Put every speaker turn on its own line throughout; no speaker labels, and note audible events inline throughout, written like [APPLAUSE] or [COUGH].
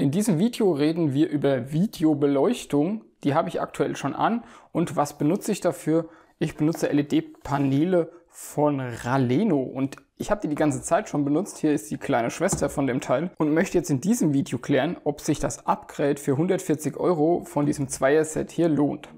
In diesem Video reden wir über Videobeleuchtung. Die habe ich aktuell schon an. Und was benutze ich dafür? Ich benutze LED-Paneele von Raleno und ich habe die die ganze Zeit schon benutzt. Hier ist die kleine Schwester von dem Teil und möchte jetzt in diesem Video klären, ob sich das Upgrade für 140 Euro von diesem Zweier-Set hier lohnt.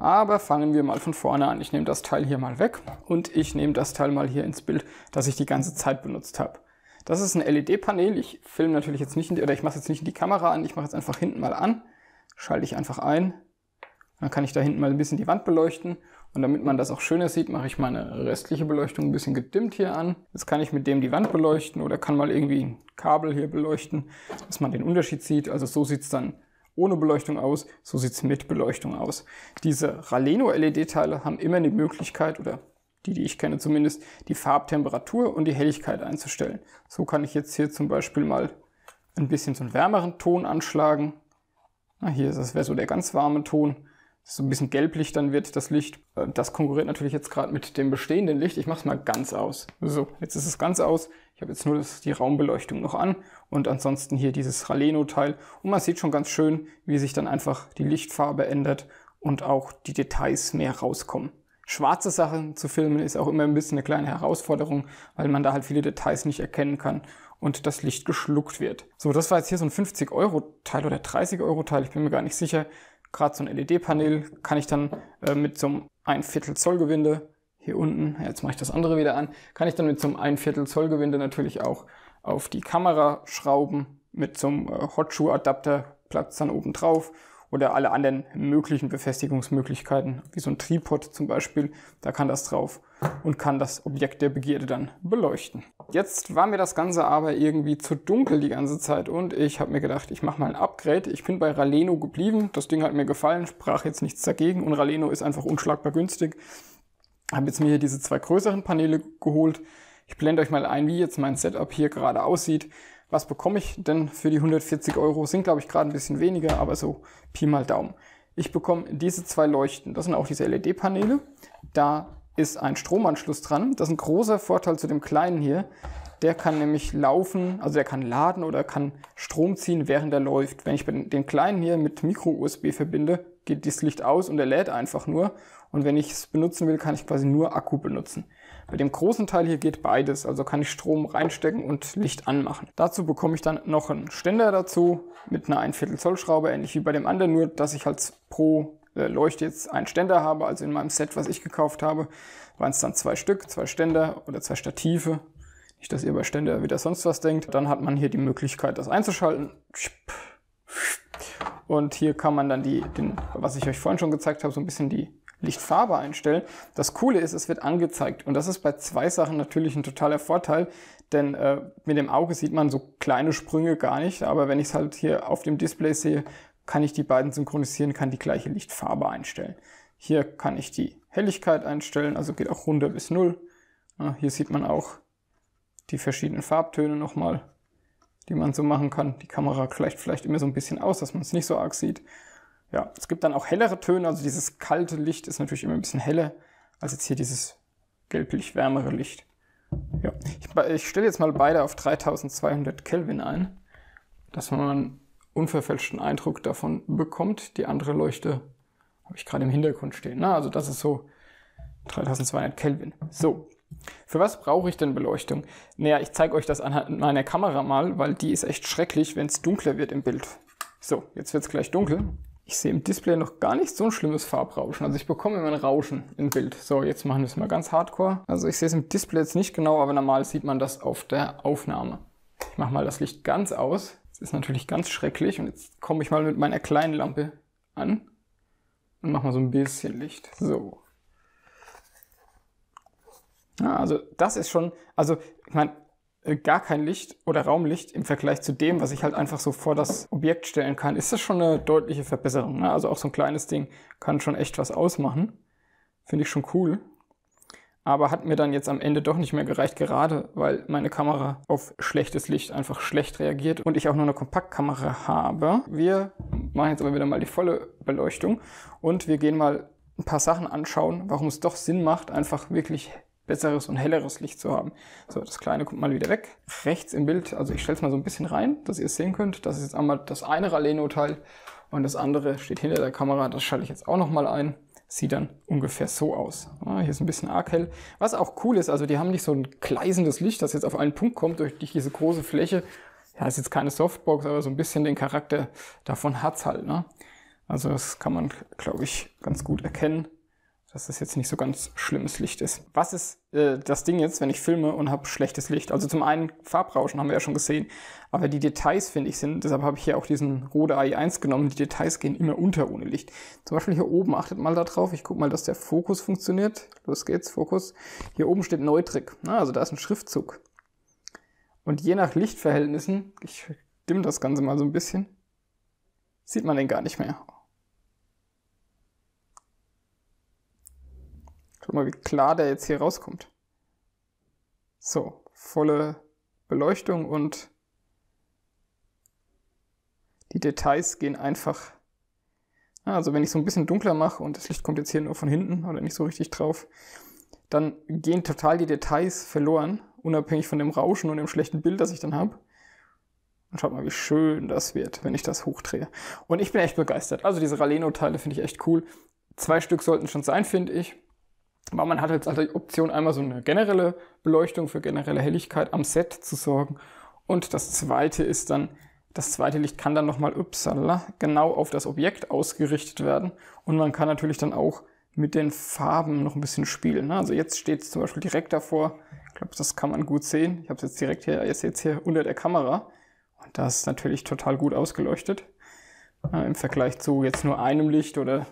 Aber fangen wir mal von vorne an. Ich nehme das Teil hier mal weg und ich nehme das Teil mal hier ins Bild, das ich die ganze Zeit benutzt habe. Das ist ein LED-Panel. Ich filme natürlich jetzt nicht, in die, oder ich mache jetzt nicht in die Kamera an. Ich mache jetzt einfach hinten mal an, schalte ich einfach ein. Dann kann ich da hinten mal ein bisschen die Wand beleuchten. Und damit man das auch schöner sieht, mache ich meine restliche Beleuchtung ein bisschen gedimmt hier an. Jetzt kann ich mit dem die Wand beleuchten oder kann mal irgendwie ein Kabel hier beleuchten, dass man den Unterschied sieht. Also so sieht es dann ohne Beleuchtung aus, so sieht es mit Beleuchtung aus. Diese Raleno-LED-Teile haben immer die Möglichkeit, oder die, die ich kenne zumindest, die Farbtemperatur und die Helligkeit einzustellen. So kann ich jetzt hier zum Beispiel mal ein bisschen so einen wärmeren Ton anschlagen.
Na, hier ist das wäre so der ganz
warme Ton so ein bisschen gelblich dann wird das Licht. Äh, das konkurriert natürlich jetzt gerade mit dem bestehenden Licht. Ich mache es mal ganz aus. So, jetzt ist es ganz aus. Ich habe jetzt nur das, die Raumbeleuchtung noch an und ansonsten hier dieses Raleno-Teil. Und man sieht schon ganz schön, wie sich dann einfach die Lichtfarbe ändert und auch die Details mehr rauskommen. Schwarze Sachen zu filmen ist auch immer ein bisschen eine kleine Herausforderung, weil man da halt viele Details nicht erkennen kann und das Licht geschluckt wird. So, das war jetzt hier so ein 50-Euro-Teil oder 30-Euro-Teil, ich bin mir gar nicht sicher gerade so ein LED-Panel kann ich dann äh, mit so einem 1 Viertel Zoll Gewinde hier unten, jetzt mache ich das andere wieder an, kann ich dann mit so einem 1 Viertel Zoll Gewinde natürlich auch auf die Kamera schrauben. Mit so einem äh, Hotshoe-Adapter Platz dann oben drauf oder alle anderen möglichen Befestigungsmöglichkeiten, wie so ein Tripod zum Beispiel. Da kann das drauf und kann das Objekt der Begierde dann beleuchten. Jetzt war mir das Ganze aber irgendwie zu dunkel die ganze Zeit und ich habe mir gedacht, ich mache mal ein Upgrade. Ich bin bei Raleno geblieben, das Ding hat mir gefallen, sprach jetzt nichts dagegen und Raleno ist einfach unschlagbar günstig. Habe jetzt mir hier diese zwei größeren Paneele geholt. Ich blende euch mal ein, wie jetzt mein Setup hier gerade aussieht was bekomme ich denn für die 140 Euro? Sind, glaube ich, gerade ein bisschen weniger, aber so Pi mal Daumen. Ich bekomme diese zwei Leuchten. Das sind auch diese LED-Paneele. Da ist ein Stromanschluss dran. Das ist ein großer Vorteil zu dem kleinen hier. Der kann nämlich laufen, also der kann laden oder kann Strom ziehen, während er läuft. Wenn ich den kleinen hier mit Micro-USB verbinde, geht das Licht aus und er lädt einfach nur. Und wenn ich es benutzen will, kann ich quasi nur Akku benutzen. Bei dem großen Teil hier geht beides, also kann ich Strom reinstecken und Licht anmachen. Dazu bekomme ich dann noch einen Ständer dazu mit einer 1 Zoll Schraube, ähnlich wie bei dem anderen, nur dass ich halt pro äh, Leuchte jetzt einen Ständer habe, also in meinem Set, was ich gekauft habe, waren es dann zwei Stück, zwei Ständer oder zwei Stative. Nicht, dass ihr bei Ständer wieder sonst was denkt. Dann hat man hier die Möglichkeit, das einzuschalten. Und hier kann man dann die, den, was ich euch vorhin schon gezeigt habe, so ein bisschen die Lichtfarbe einstellen. Das Coole ist, es wird angezeigt. Und das ist bei zwei Sachen natürlich ein totaler Vorteil, denn äh, mit dem Auge sieht man so kleine Sprünge gar nicht. Aber wenn ich es halt hier auf dem Display sehe, kann ich die beiden synchronisieren, kann die gleiche Lichtfarbe einstellen. Hier kann ich die Helligkeit einstellen, also geht auch runter bis null. Ja, hier sieht man auch die verschiedenen Farbtöne nochmal, die man so machen kann. Die Kamera gleicht vielleicht immer so ein bisschen aus, dass man es nicht so arg sieht. Ja, es gibt dann auch hellere Töne, also dieses kalte Licht ist natürlich immer ein bisschen heller als jetzt hier dieses gelblich wärmere Licht. Ja, ich, ich stelle jetzt mal beide auf 3200 Kelvin ein, dass man einen unverfälschten Eindruck davon bekommt. Die andere Leuchte habe ich gerade im Hintergrund stehen. Na, ne? also das ist so 3200 Kelvin. So, für was brauche ich denn Beleuchtung? Naja, ich zeige euch das anhand meiner Kamera mal, weil die ist echt schrecklich, wenn es dunkler wird im Bild. So, jetzt wird es gleich dunkel. Ich sehe im Display noch gar nicht so ein schlimmes Farbrauschen. Also ich bekomme immer ein Rauschen im Bild. So, jetzt machen wir es mal ganz hardcore. Also ich sehe es im Display jetzt nicht genau, aber normal sieht man das auf der Aufnahme. Ich mache mal das Licht ganz aus. Das ist natürlich ganz schrecklich. Und jetzt komme ich mal mit meiner kleinen Lampe an und mache mal so ein bisschen Licht. So. Ja, also das ist schon, also ich meine, äh, gar kein Licht oder Raumlicht im Vergleich zu dem, was ich halt einfach so vor das Objekt stellen kann, ist das schon eine deutliche Verbesserung. Ne? Also auch so ein kleines Ding kann schon echt was ausmachen. Finde ich schon cool. Aber hat mir dann jetzt am Ende doch nicht mehr gereicht, gerade weil meine Kamera auf schlechtes Licht einfach schlecht reagiert und ich auch nur eine Kompaktkamera habe. Wir machen jetzt aber wieder mal die volle Beleuchtung und wir gehen mal ein paar Sachen anschauen, warum es doch Sinn macht, einfach wirklich besseres und helleres Licht zu haben. So, das kleine kommt mal wieder weg. Rechts im Bild, also ich stelle es mal so ein bisschen rein, dass ihr es sehen könnt. Das ist jetzt einmal das eine Raleno-Teil und das andere steht hinter der Kamera. Das schalte ich jetzt auch nochmal ein. Sieht dann ungefähr so aus. Ja, ah, hier ist ein bisschen arg hell. Was auch cool ist, also die haben nicht so ein gleisendes Licht, das jetzt auf einen Punkt kommt durch diese große Fläche. Ja, ist jetzt keine Softbox, aber so ein bisschen den Charakter davon hat es halt. Ne? Also das kann man, glaube ich, ganz gut erkennen dass das jetzt nicht so ganz schlimmes Licht ist. Was ist äh, das Ding jetzt, wenn ich filme und habe schlechtes Licht? Also zum einen Farbrauschen haben wir ja schon gesehen, aber die Details finde ich sind, deshalb habe ich hier auch diesen Rode AI1 genommen, die Details gehen immer unter ohne Licht. Zum Beispiel hier oben, achtet mal da drauf, ich gucke mal, dass der Fokus funktioniert. Los geht's, Fokus. Hier oben steht Neutrick, Na, ne, also da ist ein Schriftzug. Und je nach Lichtverhältnissen, ich dimm das Ganze mal so ein bisschen, sieht man den gar nicht mehr. Guck mal, wie klar der jetzt hier rauskommt. So, volle Beleuchtung und die Details gehen einfach. Also wenn ich so ein bisschen dunkler mache und das Licht kommt jetzt hier nur von hinten oder nicht so richtig drauf, dann gehen total die Details verloren, unabhängig von dem Rauschen und dem schlechten Bild, das ich dann habe. Und schaut mal, wie schön das wird, wenn ich das hochdrehe. Und ich bin echt begeistert. Also diese Raleno-Teile finde ich echt cool. Zwei Stück sollten schon sein, finde ich. Aber man hat jetzt also die Option, einmal so eine generelle Beleuchtung für generelle Helligkeit am Set zu sorgen. Und das zweite ist dann, das zweite Licht kann dann nochmal upsala, genau auf das Objekt ausgerichtet werden. Und man kann natürlich dann auch mit den Farben noch ein bisschen spielen. Ne? Also jetzt steht es zum Beispiel direkt davor. Ich glaube, das kann man gut sehen. Ich habe es jetzt direkt hier, jetzt jetzt hier unter der Kamera. Und das ist natürlich total gut ausgeleuchtet. Äh, Im Vergleich zu jetzt nur einem Licht oder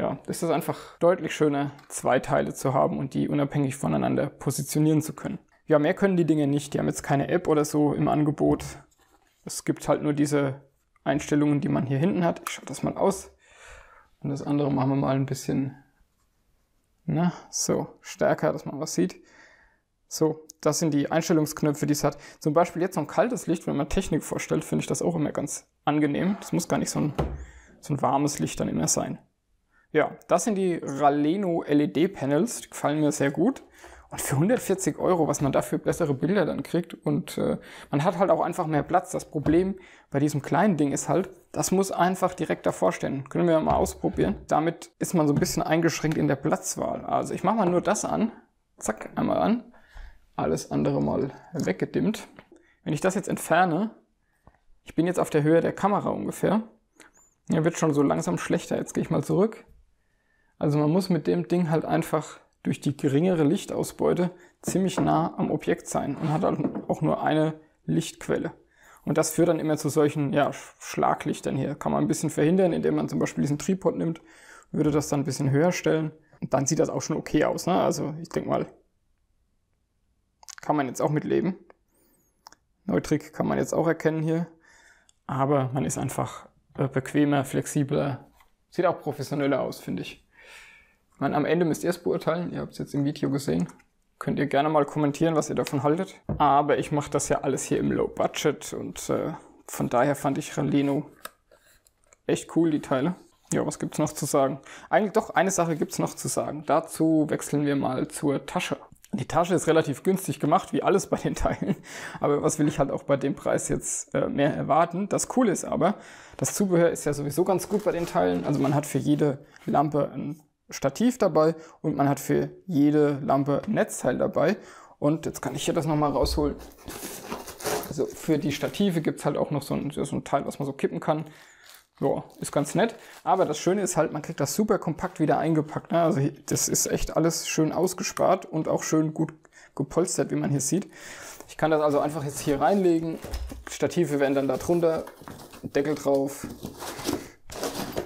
ja, ist es einfach deutlich schöner, zwei Teile zu haben und die unabhängig voneinander positionieren zu können. Ja, mehr können die Dinge nicht. Die haben jetzt keine App oder so im Angebot. Es gibt halt nur diese Einstellungen, die man hier hinten hat. Ich schaue das mal aus. Und das andere machen wir mal ein bisschen, na, ne? so, stärker, dass man was sieht. So, das sind die Einstellungsknöpfe, die es hat. Zum Beispiel jetzt so ein kaltes Licht, wenn man Technik vorstellt, finde ich das auch immer ganz angenehm. Das muss gar nicht so ein, so ein warmes Licht dann immer sein. Ja, das sind die Raleno LED Panels, die gefallen mir sehr gut. Und für 140 Euro, was man dafür bessere Bilder dann kriegt und äh, man hat halt auch einfach mehr Platz. Das Problem bei diesem kleinen Ding ist halt, das muss einfach direkt davor stehen. Können wir mal ausprobieren. Damit ist man so ein bisschen eingeschränkt in der Platzwahl. Also ich mache mal nur das an. Zack, einmal an. Alles andere mal weggedimmt. Wenn ich das jetzt entferne, ich bin jetzt auf der Höhe der Kamera ungefähr. Ja, wird schon so langsam schlechter. Jetzt gehe ich mal zurück. Also man muss mit dem Ding halt einfach durch die geringere Lichtausbeute ziemlich nah am Objekt sein und hat dann halt auch nur eine Lichtquelle. Und das führt dann immer zu solchen ja, Schlaglichtern hier. Kann man ein bisschen verhindern, indem man zum Beispiel diesen Tripod nimmt, würde das dann ein bisschen höher stellen. Und dann sieht das auch schon okay aus. Ne? Also ich denke mal, kann man jetzt auch mitleben. Neutrik kann man jetzt auch erkennen hier. Aber man ist einfach äh, bequemer, flexibler, sieht auch professioneller aus, finde ich meine, am Ende müsst ihr es beurteilen. Ihr habt es jetzt im Video gesehen. Könnt ihr gerne mal kommentieren, was ihr davon haltet. Aber ich mache das ja alles hier im Low Budget und äh, von daher fand ich Relino echt cool, die Teile. Ja, was gibt's noch zu sagen? Eigentlich doch, eine Sache gibt's noch zu sagen. Dazu wechseln wir mal zur Tasche. Die Tasche ist relativ günstig gemacht, wie alles bei den [LAUGHS] Teilen. Aber was will ich halt auch bei dem Preis jetzt äh, mehr erwarten? Das Coole ist aber, das Zubehör ist ja sowieso ganz gut bei den Teilen. Also man hat für jede Lampe ein Stativ dabei und man hat für jede Lampe ein Netzteil dabei. Und jetzt kann ich hier das nochmal rausholen. Also für die Stative gibt es halt auch noch so ein, so ein, Teil, was man so kippen kann. Ja, ist ganz nett. Aber das Schöne ist halt, man kriegt das super kompakt wieder eingepackt. Ne? Also das ist echt alles schön ausgespart und auch schön gut gepolstert, wie man hier sieht. Ich kann das also einfach jetzt hier reinlegen. Stative werden dann da drunter, Deckel drauf,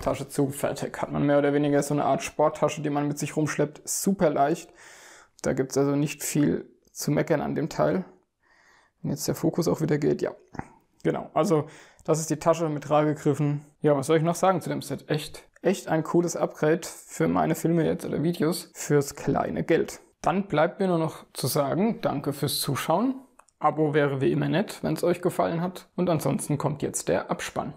Tasche zu. Fertig [LAUGHS] hat man mehr oder weniger so eine Art Sporttasche, die man mit sich rumschleppt. Super leicht. Da gibt es also nicht viel zu meckern an dem Teil. Wenn jetzt der Fokus auch wieder geht, ja. Genau, also das ist die Tasche mit Tragegriffen. Ja, was soll ich noch sagen zu dem Set? Echt, echt ein cooles Upgrade für meine Filme jetzt oder Videos fürs kleine Geld. Dann bleibt mir nur noch zu sagen, danke fürs Zuschauen. Abo wäre wie immer nett, wenn es euch gefallen hat. Und ansonsten kommt jetzt der Abspann.